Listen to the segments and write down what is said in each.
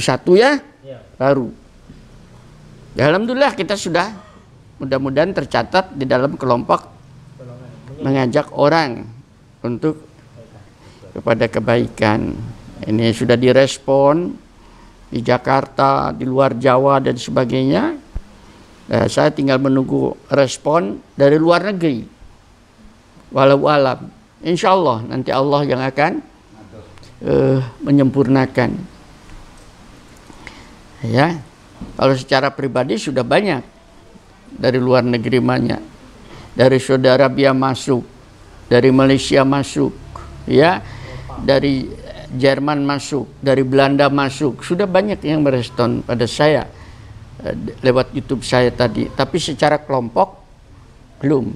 satu ya, ya. baru. Ya, Alhamdulillah kita sudah mudah-mudahan tercatat di dalam kelompok mengajak orang untuk kepada kebaikan. Ini sudah direspon di Jakarta, di luar Jawa dan sebagainya. Nah, saya tinggal menunggu respon dari luar negeri. Walau alam, insya Allah nanti Allah yang akan uh, menyempurnakan ya kalau secara pribadi sudah banyak dari luar negeri banyak dari saudara Bia masuk dari Malaysia masuk ya dari Jerman masuk dari Belanda masuk sudah banyak yang merespon pada saya eh, lewat YouTube saya tadi tapi secara kelompok belum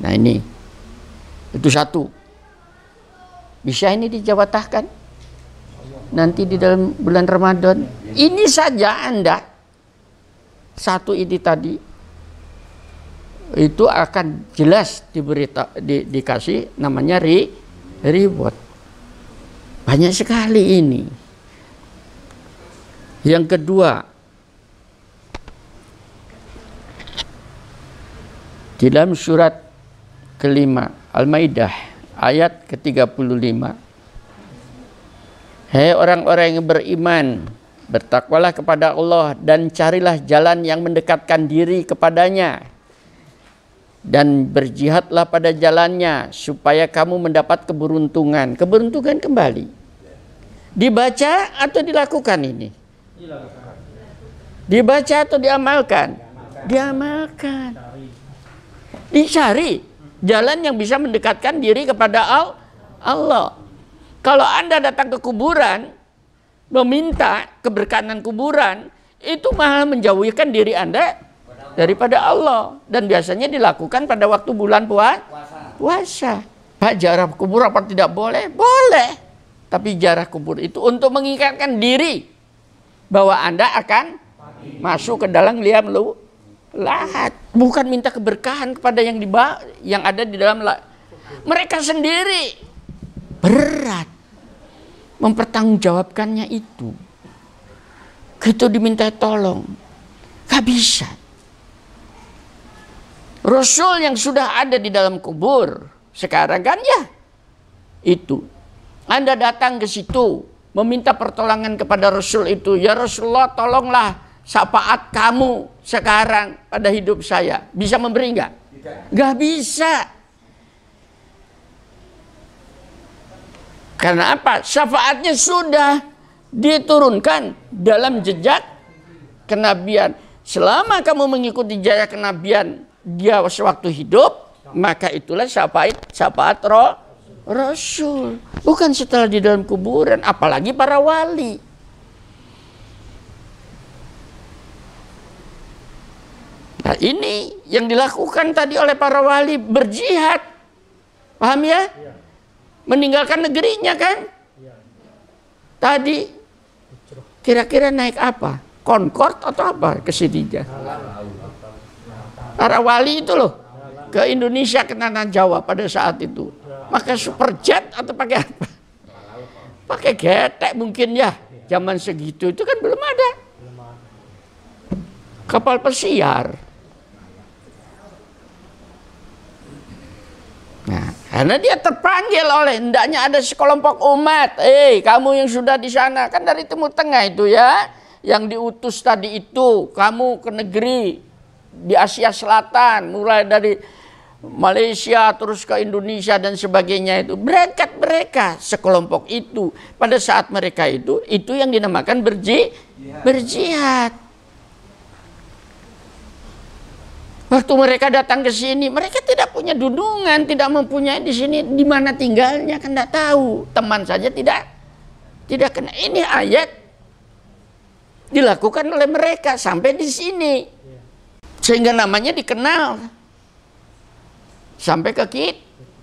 nah ini itu satu bisa ini dijawatahkan nanti di dalam bulan Ramadan. Ini saja Anda satu ini tadi itu akan jelas diberita di, dikasih namanya ri, reward. Banyak sekali ini. Yang kedua, di dalam surat kelima Al-Maidah ayat ke-35 Hei orang-orang yang beriman, bertakwalah kepada Allah dan carilah jalan yang mendekatkan diri kepadanya. Dan berjihadlah pada jalannya supaya kamu mendapat keberuntungan. Keberuntungan kembali. Dibaca atau dilakukan ini? Dibaca atau diamalkan? Diamalkan. Dicari jalan yang bisa mendekatkan diri kepada Allah. Kalau Anda datang ke kuburan, meminta keberkahan kuburan, itu malah menjauhkan diri Anda daripada Allah. Dan biasanya dilakukan pada waktu bulan puasa. Puasa. Pak, jarak kubur apa tidak boleh? Boleh. Tapi jarak kubur itu untuk mengingatkan diri bahwa Anda akan masuk ke dalam liam lu lahat. Bukan minta keberkahan kepada yang yang ada di dalam lahat. Mereka sendiri berat mempertanggungjawabkannya itu. Gitu diminta tolong, gak bisa. Rasul yang sudah ada di dalam kubur, sekarang kan ya, itu. Anda datang ke situ, meminta pertolongan kepada Rasul itu. Ya Rasulullah tolonglah syafaat kamu sekarang pada hidup saya. Bisa memberi nggak? Gak bisa. Karena apa? Syafaatnya sudah diturunkan dalam jejak kenabian. Selama kamu mengikuti jejak kenabian dia sewaktu hidup, maka itulah syafaat syafaat roh Rasul. Bukan setelah di dalam kuburan, apalagi para wali. Nah, ini yang dilakukan tadi oleh para wali berjihad. Paham ya? Iya meninggalkan negerinya kan? Tadi kira-kira naik apa? Concord atau apa ke Sidija? Para wali itu loh ke Indonesia ke tanah Jawa pada saat itu. Maka super superjet atau pakai apa? Pakai getek mungkin ya. Zaman segitu itu kan belum ada. Kapal pesiar. Nah, karena dia terpanggil oleh hendaknya ada sekelompok umat. Eh, hey, kamu yang sudah di sana kan dari Timur Tengah itu ya, yang diutus tadi itu, kamu ke negeri di Asia Selatan, mulai dari Malaysia terus ke Indonesia dan sebagainya itu. Berangkat mereka sekelompok itu pada saat mereka itu, itu yang dinamakan berji berjihad. Waktu mereka datang ke sini, mereka tidak punya dudungan, tidak mempunyai di sini di mana tinggalnya kan tidak tahu. Teman saja tidak tidak kena. Ini ayat dilakukan oleh mereka sampai di sini. Sehingga namanya dikenal sampai ke kita,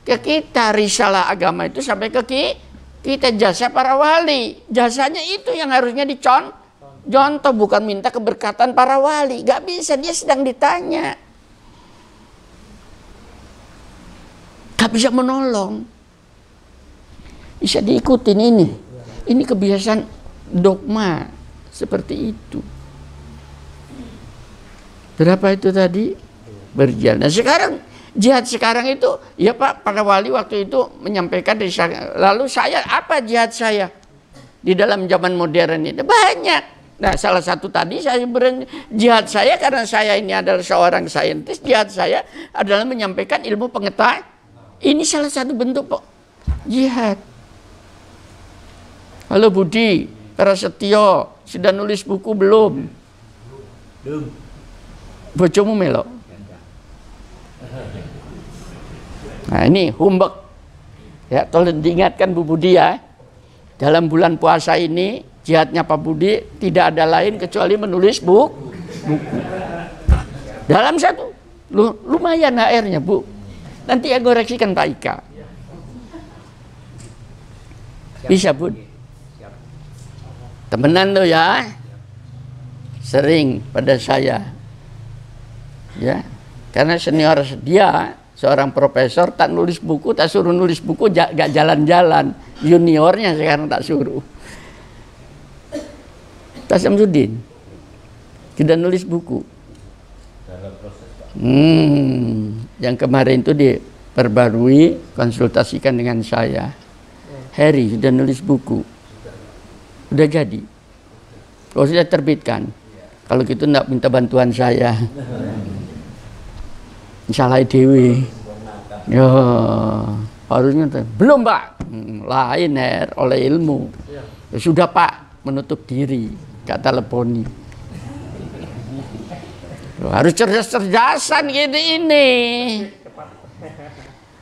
ke kita risalah agama itu sampai ke kita, kita jasa para wali. Jasanya itu yang harusnya dicontoh. Contoh bukan minta keberkatan para wali, gak bisa dia sedang ditanya. Gak bisa menolong. Bisa diikutin ini. Ini kebiasaan dogma seperti itu. Berapa itu tadi? Berjalan. Nah, sekarang jihad sekarang itu ya Pak para wali waktu itu menyampaikan dari lalu saya apa jihad saya di dalam zaman modern ini banyak. Nah, salah satu tadi saya berani jihad saya karena saya ini adalah seorang saintis, jihad saya adalah menyampaikan ilmu pengetahuan ini salah satu bentuk jihad. Halo Budi, setio, sudah nulis buku belum? Belum. Bocomu melo. Nah ini humbek. Ya, tolong diingatkan Bu Budi ya. Dalam bulan puasa ini jihadnya Pak Budi tidak ada lain kecuali menulis buku. Dalam satu lumayan HR-nya Bu. Nanti aku koreksikan Pak Ika. Bisa, Bu. Temenan tuh ya. Sering pada saya. Ya. Karena senior dia seorang profesor tak nulis buku, tak suruh nulis buku gak jalan-jalan. Juniornya sekarang tak suruh. Tasyamsuddin tidak nulis buku. Dalam proses Hmm, yang kemarin itu diperbarui, konsultasikan dengan saya. Harry sudah nulis buku. sudah jadi. Kalau oh, sudah terbitkan. Kalau gitu tidak minta bantuan saya. Insyaallah Dewi. ya, harusnya belum pak, hmm, lain her oleh ilmu. Ya sudah pak menutup diri kata Leponi. Harus cerdas-cerdasan gini ini.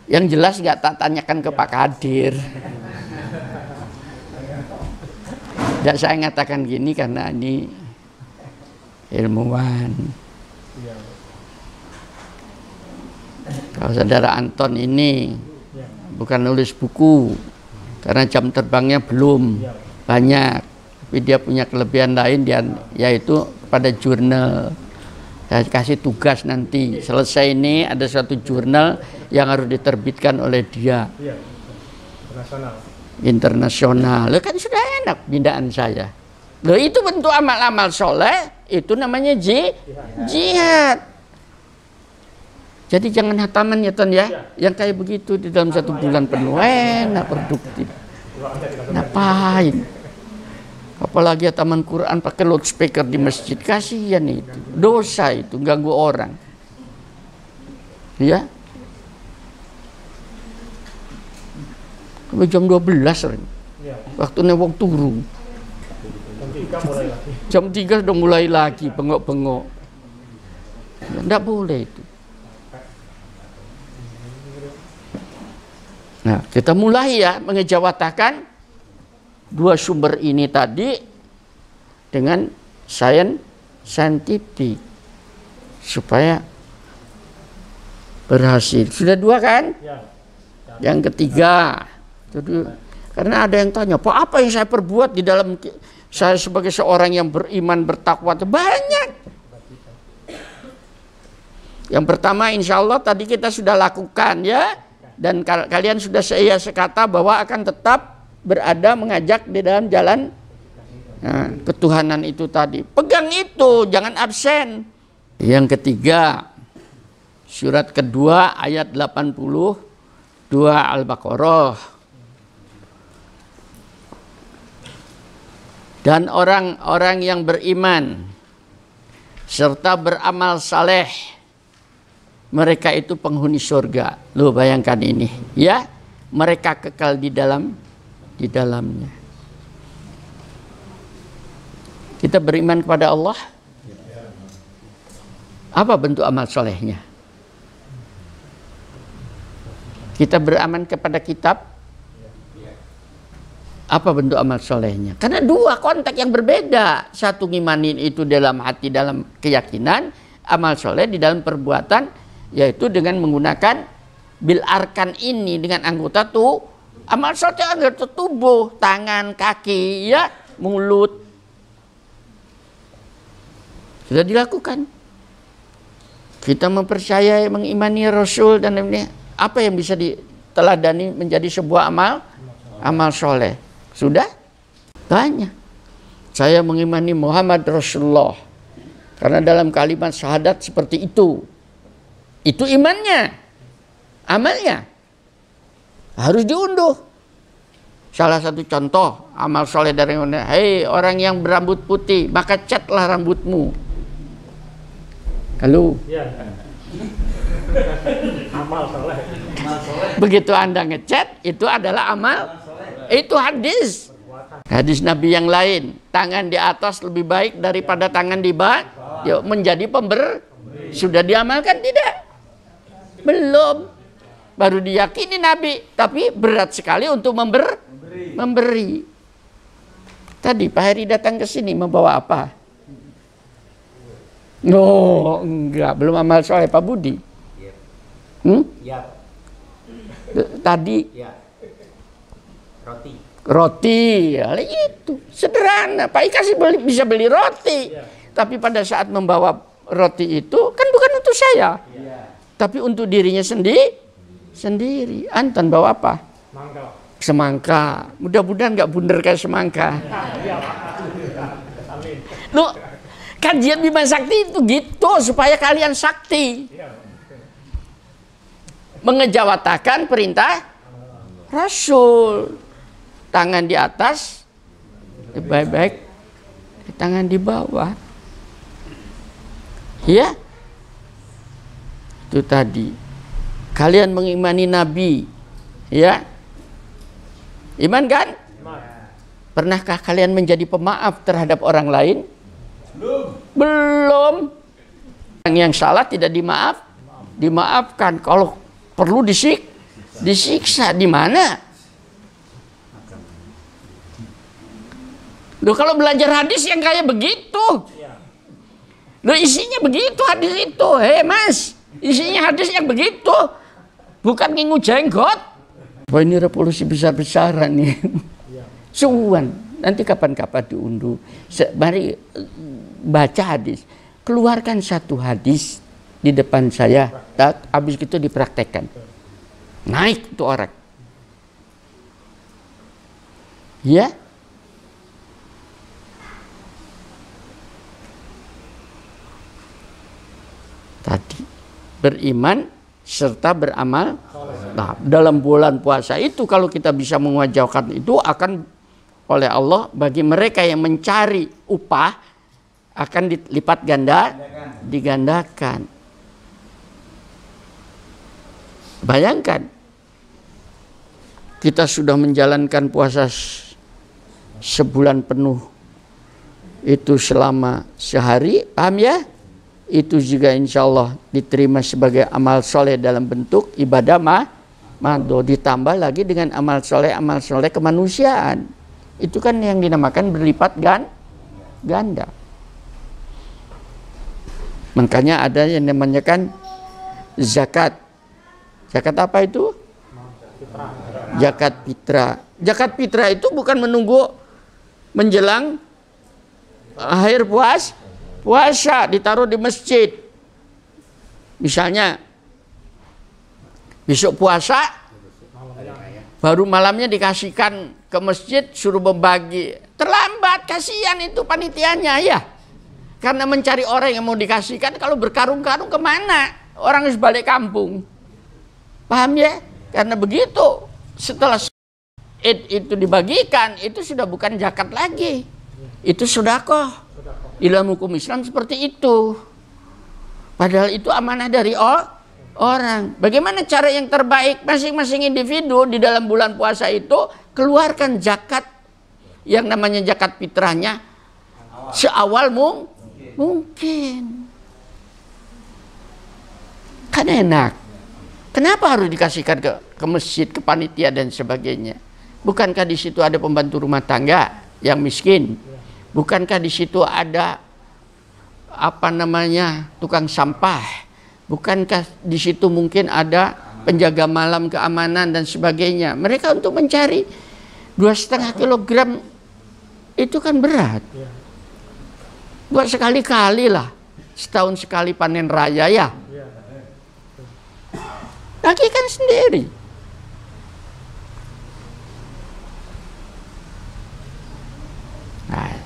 Yang jelas nggak tak tanyakan ke Pak Kadir. Dan saya ngatakan gini karena ini ilmuwan. Kalau saudara Anton ini bukan nulis buku karena jam terbangnya belum banyak, tapi dia punya kelebihan lain yaitu pada jurnal saya kasih tugas nanti selesai ini ada suatu jurnal yang harus diterbitkan oleh dia iya, internasional internasional lo kan sudah enak bindaan saya lo itu bentuk amal-amal soleh itu namanya ji jihad jadi jangan hataman ya Ton ya, iya. yang kayak begitu di dalam satu bulan penuh enak produktif. Iya. Ngapain? apalagi ya taman Quran pakai loudspeaker di masjid kasihan itu dosa itu ganggu orang ya Kami jam 12 belas ya. waktunya waktu turun jam tiga sudah mulai lagi bengok-bengok Tidak ya, -bengok. boleh itu nah kita mulai ya mengejawatakan dua sumber ini tadi dengan sains scientific supaya berhasil. Sudah dua kan? Ya. Yang ketiga. Jadi karena ada yang tanya, "Pak, apa yang saya perbuat di dalam saya sebagai seorang yang beriman bertakwa?" Banyak. Yang pertama insya Allah tadi kita sudah lakukan ya dan kal kalian sudah saya sekata bahwa akan tetap berada mengajak di dalam jalan nah, ketuhanan itu tadi. Pegang itu, jangan absen. Yang ketiga, surat kedua ayat 82 Al-Baqarah. Dan orang-orang yang beriman serta beramal saleh mereka itu penghuni surga. Lu bayangkan ini, ya. Mereka kekal di dalam di dalamnya. Kita beriman kepada Allah. Apa bentuk amal solehnya? Kita beraman kepada kitab. Apa bentuk amal solehnya? Karena dua kontak yang berbeda. Satu ngimanin itu dalam hati, dalam keyakinan. Amal soleh di dalam perbuatan. Yaitu dengan menggunakan bil arkan ini dengan anggota tuh Amal soleh agar tertubuh tangan, kaki, ya, mulut. Sudah dilakukan. Kita mempercayai, mengimani Rasul dan ini Apa yang bisa diteladani menjadi sebuah amal? Amal soleh. Sudah? Banyak. Saya mengimani Muhammad Rasulullah. Karena dalam kalimat syahadat seperti itu. Itu imannya. Amalnya harus diunduh. Salah satu contoh amal soleh dari mana? Hei orang yang berambut putih, maka catlah rambutmu. Kalau? Iya. Ya. Amal soleh. Begitu anda ngecat, itu adalah amal. amal itu hadis. Hadis Nabi yang lain, tangan di atas lebih baik daripada iya. tangan di bawah. Yuk menjadi pember. Sudah diamalkan tidak? Belum baru diyakini Nabi, tapi berat sekali untuk member, memberi. memberi. Tadi Pak Heri datang ke sini membawa apa? No, enggak, belum amal soleh Pak Budi. Iya. Hmm? Iya. Tadi iya. roti. Roti, ya itu sederhana. Pak Ika sih beli, bisa beli roti, tapi pada saat membawa roti itu kan bukan untuk saya, tapi untuk dirinya sendiri sendiri. Anton bawa apa? Mangga. Semangka. Mudah-mudahan nggak bundar kayak semangka. Lu kajian Bima Sakti itu gitu supaya kalian sakti. Mengejawatakan perintah Rasul. Tangan di atas, baik-baik tangan di bawah. Iya Itu tadi. Kalian mengimani Nabi, ya? Iman kan? Pernahkah kalian menjadi pemaaf terhadap orang lain? Belum. Belum. Yang yang salah tidak dimaaf, dimaafkan. Kalau perlu disik, disiksa di mana? Loh kalau belajar hadis yang kayak begitu. Iya. Loh isinya begitu hadis itu. Hei mas, isinya hadis yang begitu bukan ngingu jenggot. Wah ini revolusi besar-besaran nih. Iya. Suwan, nanti kapan-kapan diunduh. Mari eh, baca hadis, keluarkan satu hadis di depan saya, tak habis itu dipraktekkan. Naik itu orang. Ya, tadi beriman serta beramal nah, dalam bulan puasa itu kalau kita bisa mengwajahkan itu akan oleh Allah bagi mereka yang mencari upah akan dilipat ganda digandakan bayangkan kita sudah menjalankan puasa sebulan penuh itu selama sehari paham ya itu juga insya Allah diterima sebagai amal soleh dalam bentuk ibadah ma mado ditambah lagi dengan amal soleh amal soleh kemanusiaan itu kan yang dinamakan berlipat gan ganda makanya ada yang namanya kan zakat zakat apa itu zakat fitrah zakat fitrah itu bukan menunggu menjelang eh, akhir puas Puasa ditaruh di masjid. Misalnya besok puasa baru malamnya dikasihkan ke masjid suruh membagi. Terlambat kasihan itu panitianya ya. Karena mencari orang yang mau dikasihkan kalau berkarung-karung kemana? Orang harus balik kampung. Paham ya? Karena begitu setelah itu dibagikan itu sudah bukan zakat lagi. Itu sudah kok. Ilmu hukum Islam seperti itu. Padahal itu amanah dari orang. Bagaimana cara yang terbaik masing-masing individu di dalam bulan puasa itu keluarkan zakat yang namanya zakat fitrahnya seawal mung mungkin. mungkin. Kan enak. Kenapa harus dikasihkan ke, ke masjid, ke panitia dan sebagainya? Bukankah di situ ada pembantu rumah tangga yang miskin? Bukankah di situ ada apa namanya tukang sampah? Bukankah di situ mungkin ada penjaga malam keamanan dan sebagainya? Mereka untuk mencari dua setengah kilogram itu kan berat. Buat sekali-kali lah, setahun sekali panen raya ya. Lagi kan sendiri.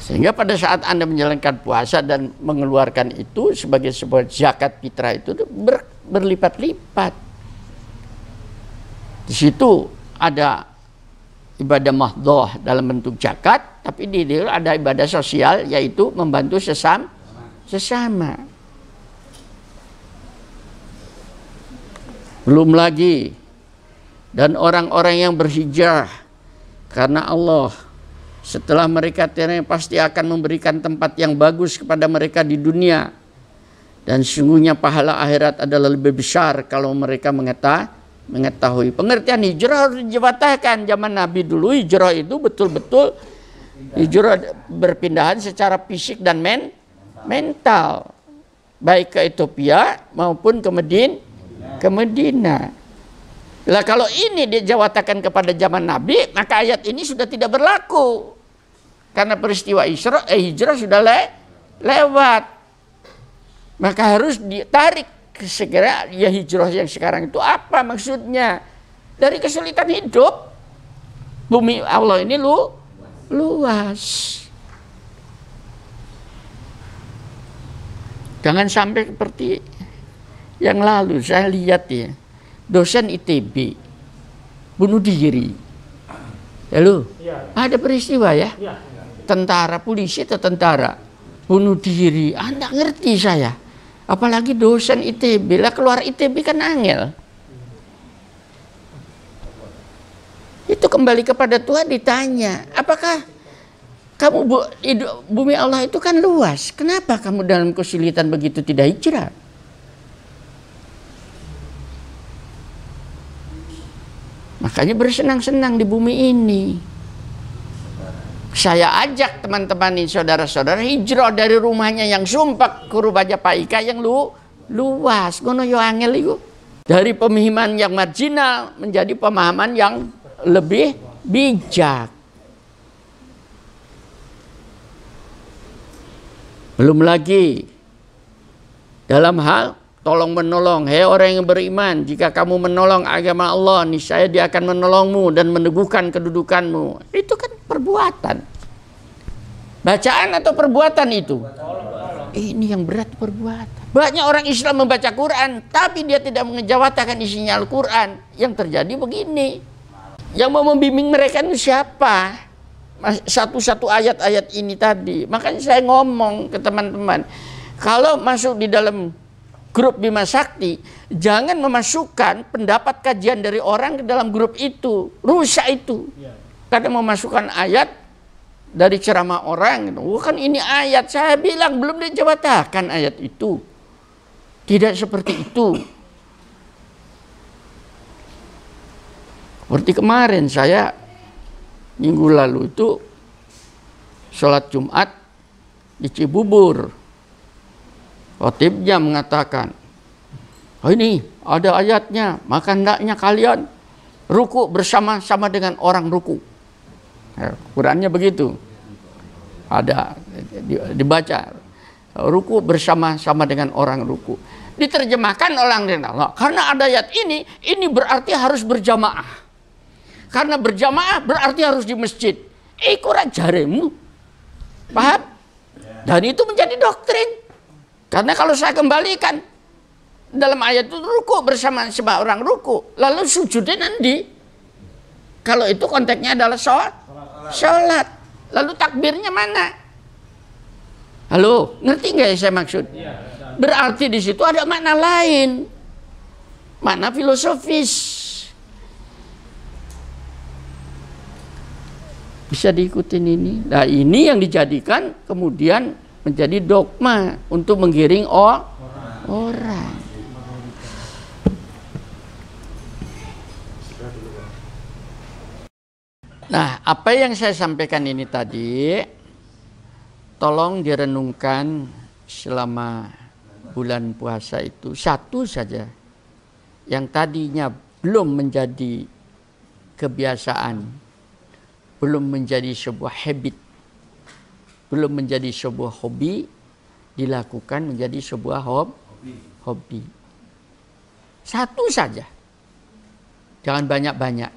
Sehingga pada saat Anda menjalankan puasa dan mengeluarkan itu sebagai sebuah zakat fitrah itu ber, berlipat-lipat. Di situ ada ibadah mahdoh dalam bentuk zakat, tapi di situ ada ibadah sosial yaitu membantu sesam, sesama. Belum lagi dan orang-orang yang berhijrah karena Allah setelah mereka tirai pasti akan memberikan tempat yang bagus kepada mereka di dunia. Dan sungguhnya pahala akhirat adalah lebih besar kalau mereka mengetahui mengetahui. Pengertian hijrah harus dijawatakan. Zaman Nabi dulu hijrah itu betul-betul hijrah berpindahan secara fisik dan men mental. Baik ke Ethiopia maupun ke Medin, ke Medina. Lah kalau ini dijawatakan kepada zaman Nabi, maka ayat ini sudah tidak berlaku. Karena peristiwa Isra, eh, hijrah sudah le, lewat. Maka harus ditarik segera ya hijrah yang sekarang itu apa maksudnya? Dari kesulitan hidup, bumi Allah ini lu luas. Jangan sampai seperti yang lalu saya lihat ya dosen ITB bunuh diri. Lalu ya. ada peristiwa ya. ya. Tentara polisi atau tentara bunuh diri. Anda ah, ngerti saya. Apalagi dosen ITB lah keluar ITB kan angel. Itu kembali kepada Tuhan ditanya, apakah kamu bu, bumi Allah itu kan luas. Kenapa kamu dalam kesulitan begitu tidak hijrah? Makanya bersenang-senang di bumi ini. Saya ajak teman-teman ini saudara-saudara hijrah dari rumahnya yang sumpah kuru baja paika yang lu luas gono yo angel itu. Dari pemahaman yang marginal menjadi pemahaman yang lebih bijak. Belum lagi dalam hal tolong menolong. Hei orang yang beriman, jika kamu menolong agama Allah, niscaya dia akan menolongmu dan meneguhkan kedudukanmu. Itu kan perbuatan. Bacaan atau perbuatan itu? Eh, ini yang berat perbuatan. Banyak orang Islam membaca Quran, tapi dia tidak mengejawatakan isinya Al-Quran. Yang terjadi begini. Yang mau membimbing mereka itu siapa? Satu-satu ayat-ayat ini tadi. Makanya saya ngomong ke teman-teman. Kalau masuk di dalam grup Bima Sakti, jangan memasukkan pendapat kajian dari orang ke dalam grup itu. Rusak itu. Iya. Karena memasukkan ayat dari ceramah orang. Wah kan ini ayat, saya bilang belum dijawatakan ayat itu. Tidak seperti itu. Seperti kemarin saya minggu lalu itu sholat Jumat di Cibubur. Khotibnya mengatakan, oh ini ada ayatnya, maka hendaknya kalian ruku bersama-sama dengan orang ruku. Kurangnya Qurannya begitu. Ada dibaca ruku bersama-sama dengan orang ruku. Diterjemahkan oleh Allah. Karena ada ayat ini, ini berarti harus berjamaah. Karena berjamaah berarti harus di masjid. Ikut eh, ajarimu. Paham? Dan itu menjadi doktrin. Karena kalau saya kembalikan dalam ayat itu ruku bersama sebab orang ruku, lalu sujudnya nanti. Kalau itu konteksnya adalah sholat, sholat. Lalu takbirnya mana? Halo, ngerti nggak ya saya maksud? Iya, Berarti di situ ada makna lain, makna filosofis. Bisa diikutin ini. Nah ini yang dijadikan kemudian menjadi dogma untuk menggiring orang. orang. Nah, apa yang saya sampaikan ini tadi, tolong direnungkan selama bulan puasa itu satu saja yang tadinya belum menjadi kebiasaan, belum menjadi sebuah habit belum menjadi sebuah hobi dilakukan menjadi sebuah hob hobi. hobi. Satu saja. Jangan banyak-banyak.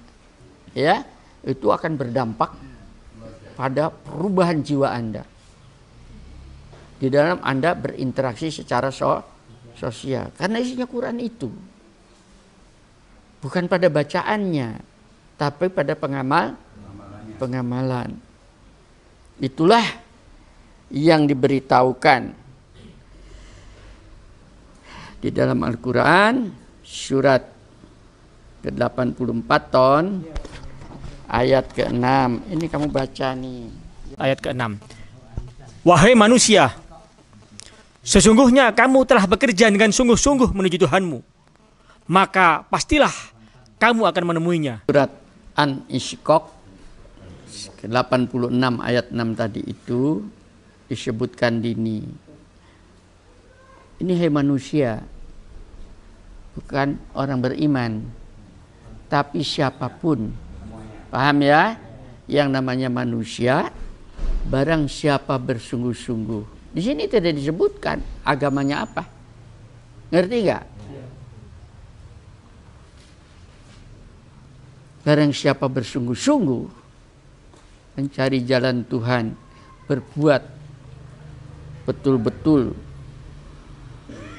Ya, itu akan berdampak pada perubahan jiwa Anda. Di dalam Anda berinteraksi secara so sosial karena isinya Quran itu. Bukan pada bacaannya, tapi pada pengamal pengamalan. Itulah yang diberitahukan di dalam Al-Quran surat ke-84 ton ayat ke-6 ini kamu baca nih ayat ke-6 wahai manusia sesungguhnya kamu telah bekerja dengan sungguh-sungguh menuju Tuhanmu maka pastilah kamu akan menemuinya surat an ishqaq 86 ayat 6 tadi itu disebutkan dini. Ini hai manusia, bukan orang beriman, tapi siapapun. Paham ya? Yang namanya manusia, barang siapa bersungguh-sungguh. Di sini tidak disebutkan agamanya apa. Ngerti nggak? Barang siapa bersungguh-sungguh mencari jalan Tuhan, berbuat betul-betul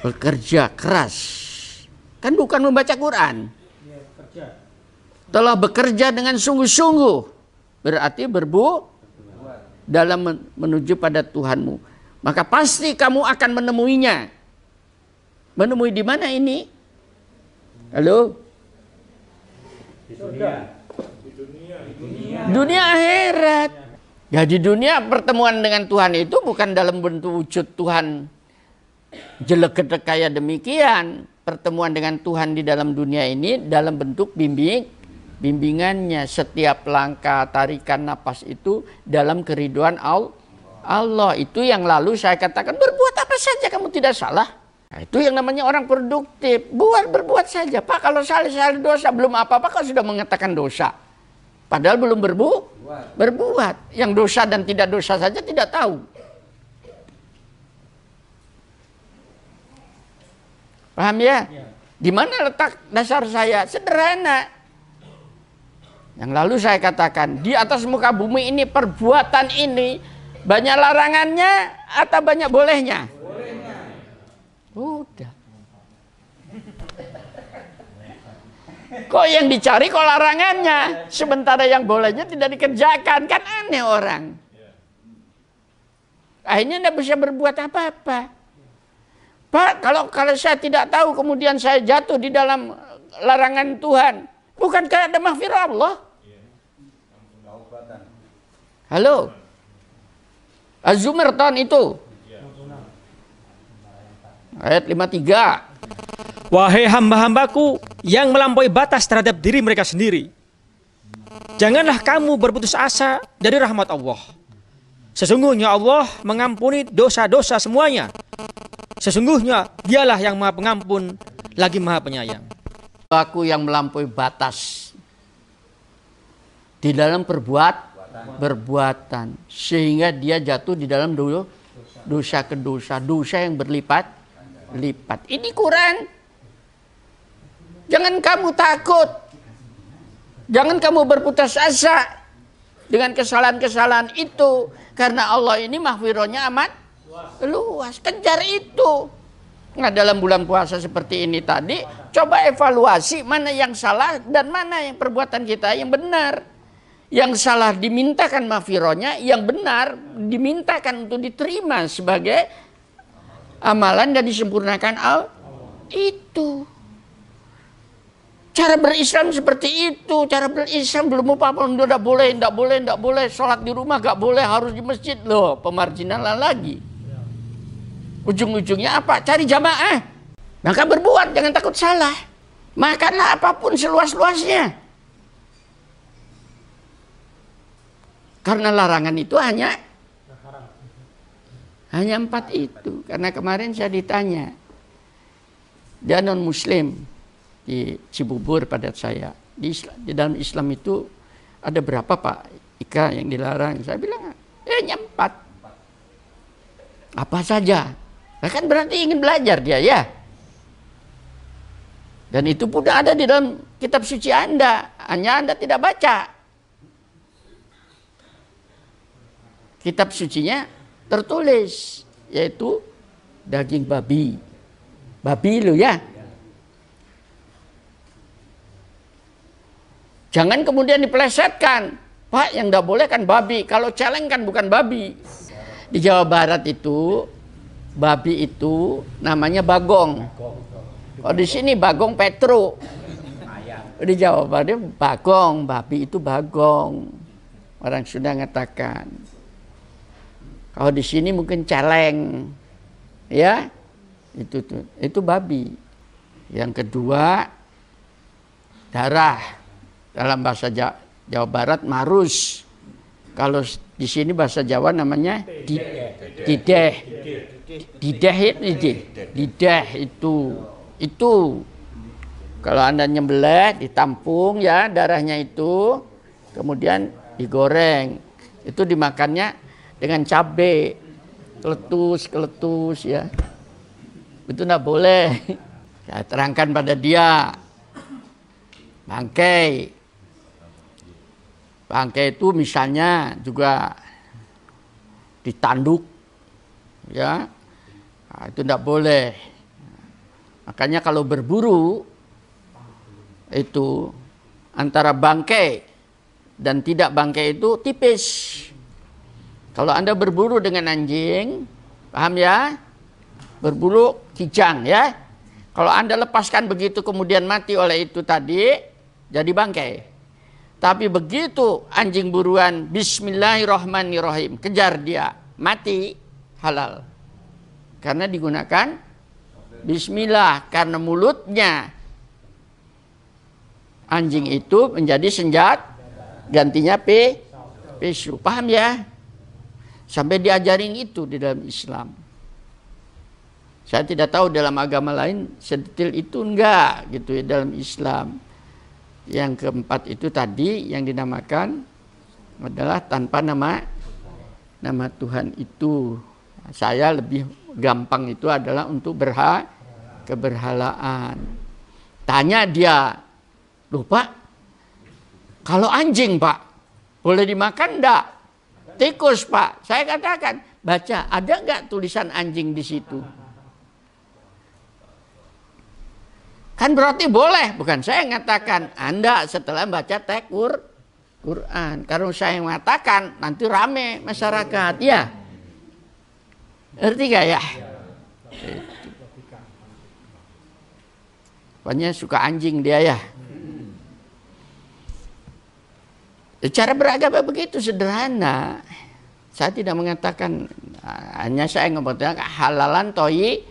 bekerja keras. Kan bukan membaca Quran. Iya, Telah bekerja dengan sungguh-sungguh. Berarti berbu dalam menuju pada Tuhanmu. Maka pasti kamu akan menemuinya. Menemui di mana ini? Halo? dunia. dunia akhirat. Ya di dunia pertemuan dengan Tuhan itu bukan dalam bentuk wujud Tuhan jelegetek kaya demikian. Pertemuan dengan Tuhan di dalam dunia ini dalam bentuk bimbing bimbingannya setiap langkah tarikan napas itu dalam keriduan Allah. Itu yang lalu saya katakan berbuat apa saja kamu tidak salah. Nah, itu yang namanya orang produktif. Buat berbuat saja. Pak kalau salah-salah dosa belum apa-apa kok sudah mengatakan dosa. Padahal belum berbu berbuat. Yang dosa dan tidak dosa saja tidak tahu. Paham ya? ya? Di mana letak dasar saya? Sederhana. Yang lalu saya katakan, di atas muka bumi ini perbuatan ini banyak larangannya atau banyak bolehnya? Bolehnya. Udah. Kok yang dicari kok larangannya? Sementara yang bolehnya tidak dikerjakan. Kan aneh orang. Akhirnya tidak bisa berbuat apa-apa. Pak, kalau kalau saya tidak tahu kemudian saya jatuh di dalam eh, larangan Tuhan. Bukankah ada mahfirah Allah? Halo? Azumerton itu. Ayat 53. Wahai hamba-hambaku yang melampaui batas terhadap diri mereka sendiri. Janganlah kamu berputus asa dari rahmat Allah. Sesungguhnya Allah mengampuni dosa-dosa semuanya. Sesungguhnya dialah yang maha pengampun lagi maha penyayang. Aku yang melampaui batas di dalam perbuat berbuatan sehingga dia jatuh di dalam dulu dosa ke dosa dosa yang berlipat lipat ini Quran Jangan kamu takut. Jangan kamu berputus asa dengan kesalahan-kesalahan itu karena Allah ini mahfironya amat luas. Kejar itu. Nah, dalam bulan puasa seperti ini tadi, coba evaluasi mana yang salah dan mana yang perbuatan kita yang benar. Yang salah dimintakan mafironya, yang benar dimintakan untuk diterima sebagai amalan dan disempurnakan al itu. Cara berislam seperti itu, cara berislam belum apa apa tidak boleh, tidak boleh, tidak boleh, sholat di rumah gak boleh, harus di masjid loh, Pemarjinalan lagi. Ujung-ujungnya apa? Cari jamaah. Maka berbuat, jangan takut salah. Makanlah apapun seluas-luasnya. Karena larangan itu hanya hanya empat itu. Karena kemarin saya ditanya, dia non muslim, di Cibubur pada saya. Di, Islam, di dalam Islam itu ada berapa Pak Ika yang dilarang? Saya bilang, eh nyempat Apa saja? Nah, kan berarti ingin belajar dia ya. Dan itu pun ada di dalam kitab suci Anda. Hanya Anda tidak baca. Kitab sucinya tertulis. Yaitu daging babi. Babi lo ya. Jangan kemudian dipelesetkan. Pak, yang tidak boleh kan babi. Kalau celeng kan bukan babi. Di Jawa Barat itu, babi itu namanya bagong. Oh di sini bagong Petro. Di Jawa Barat bagong, babi itu bagong. Orang sudah mengatakan. Kalau di sini mungkin celeng. Ya, itu itu, itu babi. Yang kedua darah dalam bahasa Jawa Barat marus. Kalau di sini bahasa Jawa namanya dideh. Dideh itu dideh itu itu kalau Anda nyembelih ditampung ya darahnya itu kemudian digoreng. Itu dimakannya dengan cabe keletus-keletus ya. Itu tidak boleh. Saya terangkan pada dia. Bangkai bangke itu misalnya juga ditanduk, ya nah, itu tidak boleh. Makanya kalau berburu itu antara bangke dan tidak bangke itu tipis. Kalau Anda berburu dengan anjing, paham ya? Berburu kijang ya. Kalau Anda lepaskan begitu kemudian mati oleh itu tadi, jadi bangkai. Tapi begitu anjing buruan, bismillahirrahmanirrahim, kejar dia, mati, halal. Karena digunakan bismillah, karena mulutnya anjing itu menjadi senjat, gantinya P, pesu. Paham ya? Sampai diajarin itu di dalam Islam. Saya tidak tahu dalam agama lain sedetil itu enggak gitu ya dalam Islam yang keempat itu tadi yang dinamakan adalah tanpa nama nama Tuhan itu saya lebih gampang itu adalah untuk berhak keberhalaan tanya dia lupa kalau anjing pak boleh dimakan enggak tikus pak saya katakan baca ada nggak tulisan anjing di situ Kan berarti boleh, bukan saya yang mengatakan. Anda setelah baca tekur Quran. Karena saya yang mengatakan, nanti rame masyarakat. Ya. Ngerti gak ya? Pokoknya suka anjing dia ya. Cara beragama begitu sederhana. Saya tidak mengatakan hanya saya mengatakan halalan toyi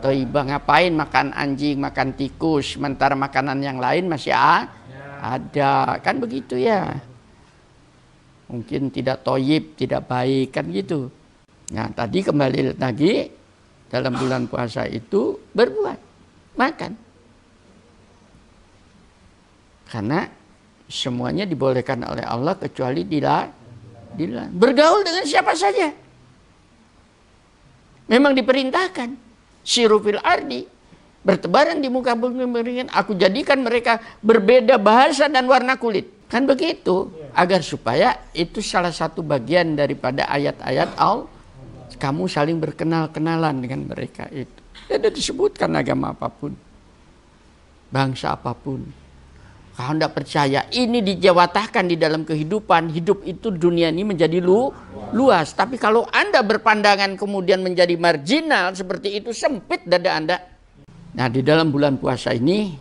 Toibah ngapain makan anjing, makan tikus, sementara makanan yang lain masih ada. Kan begitu ya. Mungkin tidak toyib, tidak baik, kan gitu. Nah tadi kembali lagi dalam bulan puasa itu berbuat, makan. Karena semuanya dibolehkan oleh Allah kecuali dilah. Bergaul dengan siapa saja. Memang diperintahkan sirufil ardi bertebaran di muka bumi beringin aku jadikan mereka berbeda bahasa dan warna kulit kan begitu agar supaya itu salah satu bagian daripada ayat-ayat al kamu saling berkenal-kenalan dengan mereka itu tidak disebutkan agama apapun bangsa apapun kalau tidak percaya, ini dijawatahkan di dalam kehidupan. Hidup itu dunia ini menjadi lu, luas. Tapi kalau Anda berpandangan kemudian menjadi marginal seperti itu, sempit dada Anda. Nah, di dalam bulan puasa ini,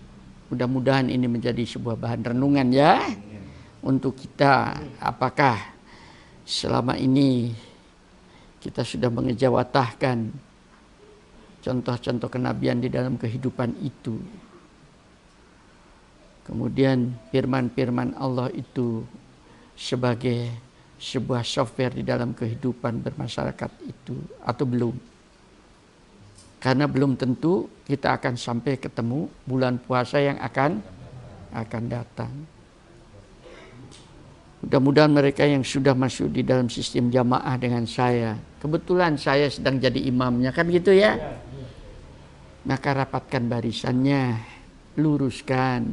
mudah-mudahan ini menjadi sebuah bahan renungan ya. Untuk kita, apakah selama ini kita sudah mengejawatahkan contoh-contoh kenabian di dalam kehidupan itu. Kemudian firman-firman Allah itu sebagai sebuah software di dalam kehidupan bermasyarakat itu atau belum. Karena belum tentu kita akan sampai ketemu bulan puasa yang akan akan datang. Mudah-mudahan mereka yang sudah masuk di dalam sistem jamaah dengan saya. Kebetulan saya sedang jadi imamnya, kan gitu ya. Iya, iya. Maka rapatkan barisannya, luruskan,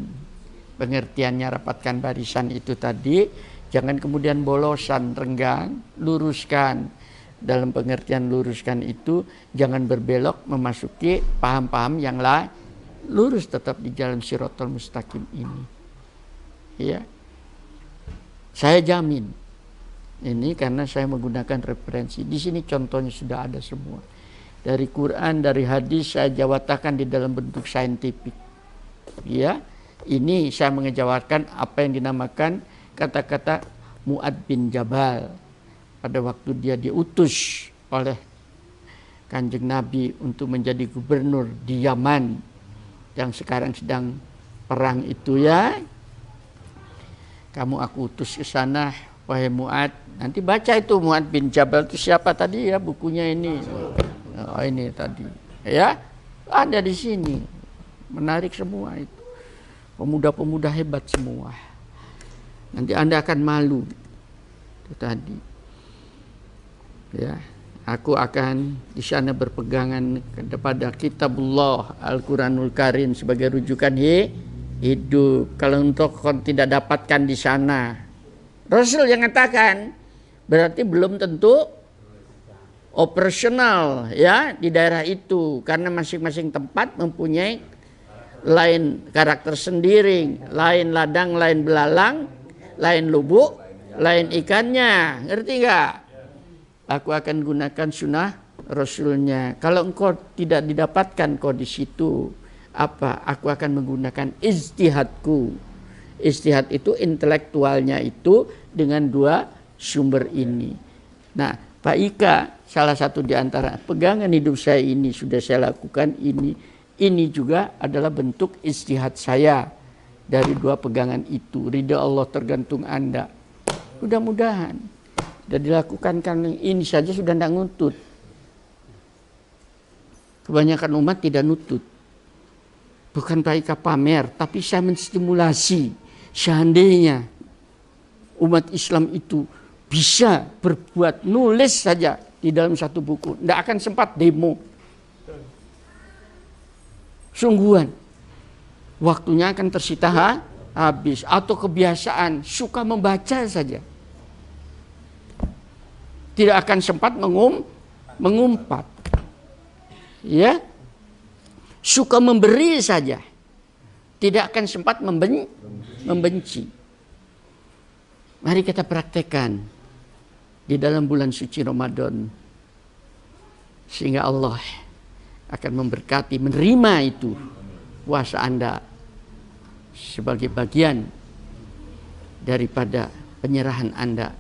pengertiannya rapatkan barisan itu tadi jangan kemudian bolosan renggang luruskan dalam pengertian luruskan itu jangan berbelok memasuki paham-paham yang lain lurus tetap di jalan sirotol mustaqim ini ya saya jamin ini karena saya menggunakan referensi di sini contohnya sudah ada semua dari Quran dari hadis saya jawatakan di dalam bentuk saintifik ya ini saya mengejawarkan apa yang dinamakan kata-kata Muad bin Jabal pada waktu dia diutus oleh Kanjeng Nabi untuk menjadi gubernur di Yaman yang sekarang sedang perang itu ya. Kamu aku utus ke sana wahai Muad. Nanti baca itu Muad bin Jabal itu siapa tadi ya bukunya ini. Oh ini tadi. Ya. Ada di sini. Menarik semua itu pemuda-pemuda hebat semua. Nanti Anda akan malu. Itu tadi. Ya, aku akan di sana berpegangan kepada kitabullah Al-Qur'anul Karim sebagai rujukan he, hidup. Kalau untuk kau tidak dapatkan di sana, Rasul yang mengatakan berarti belum tentu operasional ya di daerah itu karena masing-masing tempat mempunyai lain karakter sendiri, lain ladang, lain belalang, lain lubuk, lain ikannya. Ngerti nggak? Aku akan gunakan sunnah Rasulnya. Kalau engkau tidak didapatkan kau di situ, apa? Aku akan menggunakan istihadku. Istihad itu intelektualnya itu dengan dua sumber ini. Nah, Pak Ika salah satu di antara pegangan hidup saya ini sudah saya lakukan ini ini juga adalah bentuk istihad saya dari dua pegangan itu. Ridha Allah tergantung Anda. Mudah-mudahan. Dan dilakukan karena ini saja sudah tidak ngutut. Kebanyakan umat tidak nutut. Bukan baik pamer, tapi saya menstimulasi. Seandainya umat Islam itu bisa berbuat nulis saja di dalam satu buku. Tidak akan sempat demo sungguhan. Waktunya akan tersita ha? habis atau kebiasaan suka membaca saja. Tidak akan sempat mengum mengumpat. Ya. Suka memberi saja. Tidak akan sempat memben membenci. Mari kita praktekkan di dalam bulan suci Ramadan sehingga Allah akan memberkati menerima itu puasa Anda sebagai bagian daripada penyerahan Anda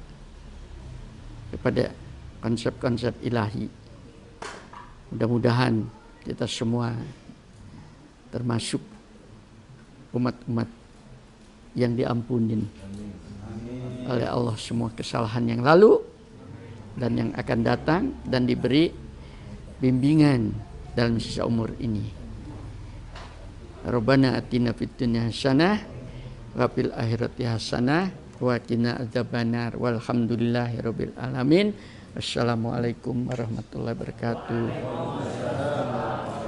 kepada konsep-konsep ilahi. Mudah-mudahan kita semua termasuk umat-umat yang diampunin oleh Allah semua kesalahan yang lalu dan yang akan datang dan diberi bimbingan dalam sisa umur ini. Rabbana atina fid dunya hasanah wa fil akhirati hasanah wa qina adzabannar walhamdulillahi rabbil alamin. Assalamualaikum warahmatullahi wabarakatuh.